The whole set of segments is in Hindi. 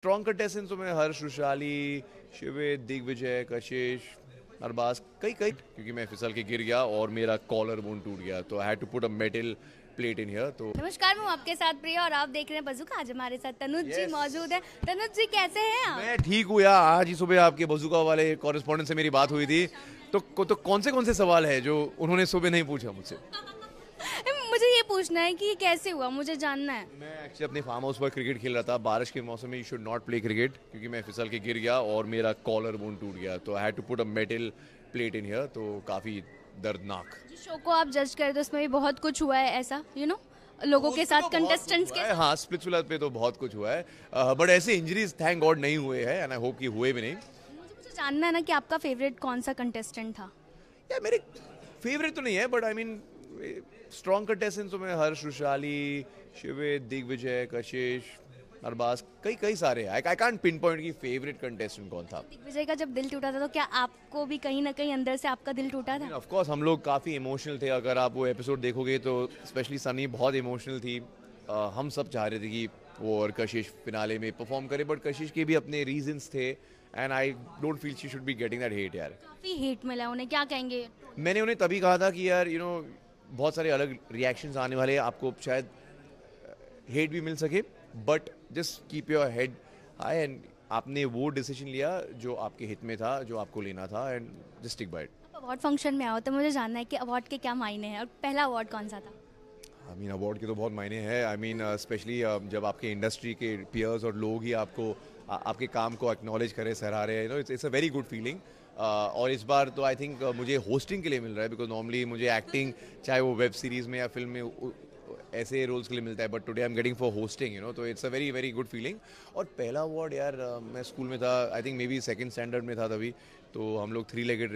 स्ट्रॉन्ग कंटेस्टेंट्स में हर्ष रुशाली शिविर दिग्विजय कशिश अरबाज कई कई क्योंकि मैं फिसल के गिर गया और मेरा कॉलर बोन टूट गया तो I to put a metal plate in here तो नमस्कार मैं आपके साथ प्रिया और आप देख रहे हैं बजूका आज हमारे साथ तनुज yes. जी मौजूद है तनुज जी कैसे हैं आप मैं ठीक हूँ यार आज ही सुबह आपके बजूका वाले कॉरेस्पॉन्डेंट से मेरी बात हुई थी तो तो कौन से कौन से सवाल है जो उन्होंने सुबह नहीं पूछा मुझसे पूछना है कि ये कैसे हुआ मुझे जानना है मैं एक्चुअली अपने फार्म हाउस पर क्रिकेट खेल रहा था बारिश के मौसम में you should not play cricket क्योंकि मैं फिसल के गिर गया और मेरा कॉलर बोन टूट गया तो I had to put a metal plate in here तो काफ़ी दर्दनाक शो को आप जज कर रहे थे उसमें भी बहुत कुछ हुआ है ऐसा यू you नो know? लोगों के साथ तो कंटेस्टेंट्स के हाँ स्पिरिचुअल पे तो बहुत कुछ हुआ है बट ऐसे इंजरीज थैंक गॉड नहीं हुए हैं एंड आई होप कि हुए भी नहीं मुझे जानना है ना कि आपका फेवरेट कौन सा कंटेस्टेंट था या मेरे फेवरेट तो नहीं है but I mean strong contestants में हर्ष रुशाली शिविर दिग्विजय कशिश अरबाज कई कई सारे I I can't pinpoint की फेवरेट कंटेस्टेंट कौन था दिग्विजय का जब दिल टूटा था तो क्या आपको भी कहीं ना कहीं अंदर से आपका दिल टूटा था ऑफ कोर्स हम लोग काफ़ी इमोशनल थे अगर आप वो एपिसोड देखोगे तो स्पेशली सनी बहुत इमोशनल थी आ, हम सब चाह रहे थे कि वो और कशिश फिनाले में परफॉर्म करे बट कशिश के भी अपने रीजंस थे and I don't feel she should be getting that hate यार काफ़ी हेट मिला उन्हें क्या कहेंगे मैंने उन्हें तभी कहा था कि यार यू you नो know, बहुत सारे अलग रिएक्शंस आने वाले हैं आपको शायद हेड भी मिल सके but just keep your head high and आपने वो डिसीजन लिया जो आपके हित में था जो आपको लेना था and just tick bite award function में आओ तो मुझे जानना है कि अवार्ड के क्या मायने हैं और पहला अवार्ड कौन सा था आई मीन अवार्ड के तो बहुत मायने हैं आई मीन स्पेशली जब आपके इंडस्ट्री के पियर्स और लोग ही आपको आपके काम को एक्नॉलेज करें सराह रहे no it's it's a very good feeling और इस बार तो आई थिंक मुझे होस्टिंग के लिए मिल रहा है बिकॉज नॉर्मली मुझे एक्टिंग चाहे वो वेब सीरीज़ में या फिल्म में ऐसे रोल्स के लिए मिलता है but today I am getting for hosting you know तो it's a very very good feeling और पहला अवार्ड यार मैं स्कूल में था I think maybe second standard में था तभी तो हम लोग three legged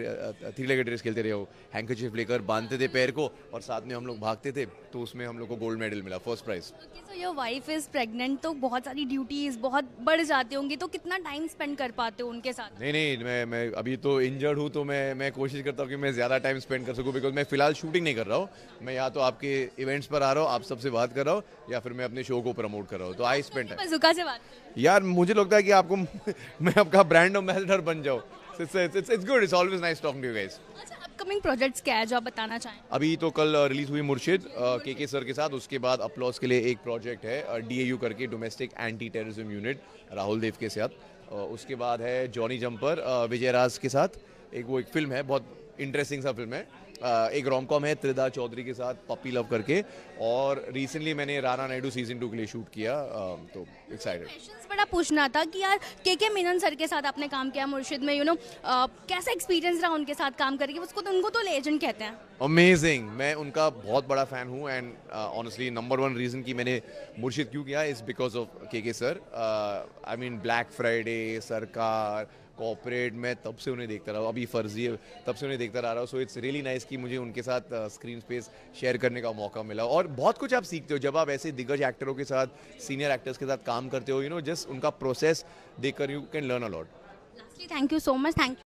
three legged race खेलते रहे हो हैंकरचीफ लेकर बांधते थे पैर को और साथ में हम लोग भागते थे तो उसमें हम लोग को गोल्ड मेडल मिला first prize so your wife is pregnant तो बहुत सारी ड्यूटीज बहुत बढ़ जाती होंगी तो कितना टाइम स्पेंड कर पाते हो उनके साथ नहीं नहीं मैं मैं अभी तो इंजर्ड हूँ तो मैं मैं कोशिश करता हूँ कि मैं ज़्यादा टाइम स्पेंड कर सकूँ बिकॉज मैं फिलहाल शूटिंग नहीं कर रहा हूँ मैं या तो आपके इवेंट्स पर आ रहा हूँ आप सबसे बात कर रहा हूँ या फिर मैं अपने शो को प्रमोट कर रहा हूँ तो आई स्पेंड टाइम यार मुझे लगता है कि आपको मैं आपका ब्रांड एम्बेसडर बन जाऊँ good it's always nice talking to guys upcoming projects क्या है जो आप बताना चाहें अभी तो कल रिलीज uh, हुई मुर्शिद के के सर के साथ उसके बाद अपलॉस के लिए एक प्रोजेक्ट है डी uh, डीएयू करके domestic anti terrorism unit Rahul Dev के साथ uh, उसके बाद है जॉनी जम्पर विजय राज के साथ एक वो एक फिल्म है बहुत इंटरेस्टिंग सा फिल्म है एक रॉम कॉम है त्रिदा चौधरी के साथ पप्पी लव करके और रिसेंटली मैंने राणा नायडू सीजन टू के लिए शूट किया तो एक्साइटेड बड़ा पूछना था कि यार के के मेनन सर के साथ आपने काम किया मुर्शिद में यू नो कैसा एक्सपीरियंस रहा उनके साथ काम करके उसको तो उनको तो लेजेंड कहते हैं अमेजिंग मैं उनका बहुत बड़ा फ़ैन हूँ and honestly number one reason कि मैंने मुर्शिद क्यों किया is because of K K sir I mean Black Friday Sarkar corporate मैं तब से उन्हें देखता रहा अभी फर्जी है तब से उन्हें देखता रहा हूँ सो इट्स रियली नाइस कि मुझे उनके साथ स्क्रीन स्पेस शेयर करने का मौका मिला और बहुत कुछ आप सीखते हो जब आप ऐसे दिग्गज एक्टरों के साथ सीनियर एक्टर्स के साथ काम करते हो यू नो जस्ट उनका प्रोसेस देखकर you can learn a lot thank you so much thank you